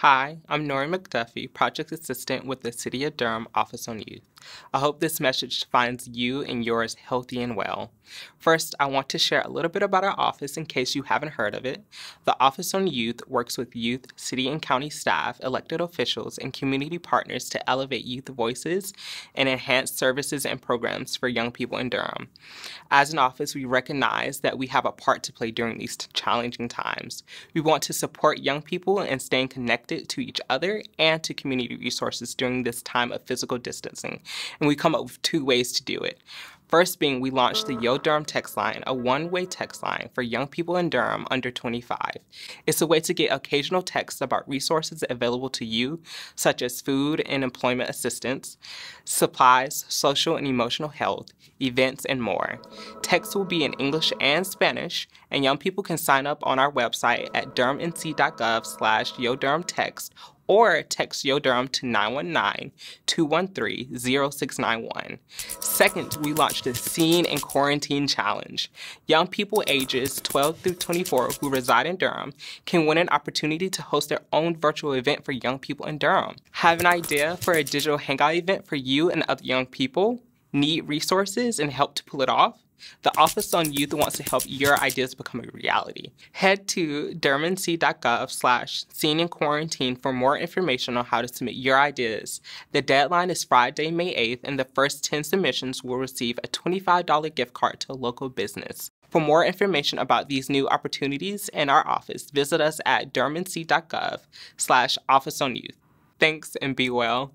Hi, I'm Nori McDuffie, Project Assistant with the City of Durham Office on Youth. I hope this message finds you and yours healthy and well. First, I want to share a little bit about our office in case you haven't heard of it. The Office on Youth works with youth, city and county staff, elected officials, and community partners to elevate youth voices and enhance services and programs for young people in Durham. As an office, we recognize that we have a part to play during these challenging times. We want to support young people and staying connected connected to each other and to community resources during this time of physical distancing. And we come up with two ways to do it. First being we launched the Yo Durham text line, a one-way text line for young people in Durham under 25. It's a way to get occasional texts about resources available to you, such as food and employment assistance, supplies, social and emotional health, events, and more. Texts will be in English and Spanish, and young people can sign up on our website at durhamnc.gov slash yodurhamtext or text Yo Durham to 919-213-0691. Second, we launched a Scene and Quarantine Challenge. Young people ages 12 through 24 who reside in Durham can win an opportunity to host their own virtual event for young people in Durham. Have an idea for a digital hangout event for you and other young people? need resources and help to pull it off, the Office on Youth wants to help your ideas become a reality. Head to dermanc.gov slash seen in quarantine for more information on how to submit your ideas. The deadline is Friday, May 8th, and the first 10 submissions will receive a $25 gift card to a local business. For more information about these new opportunities in our office, visit us at dermanc.gov slash office on youth. Thanks and be well.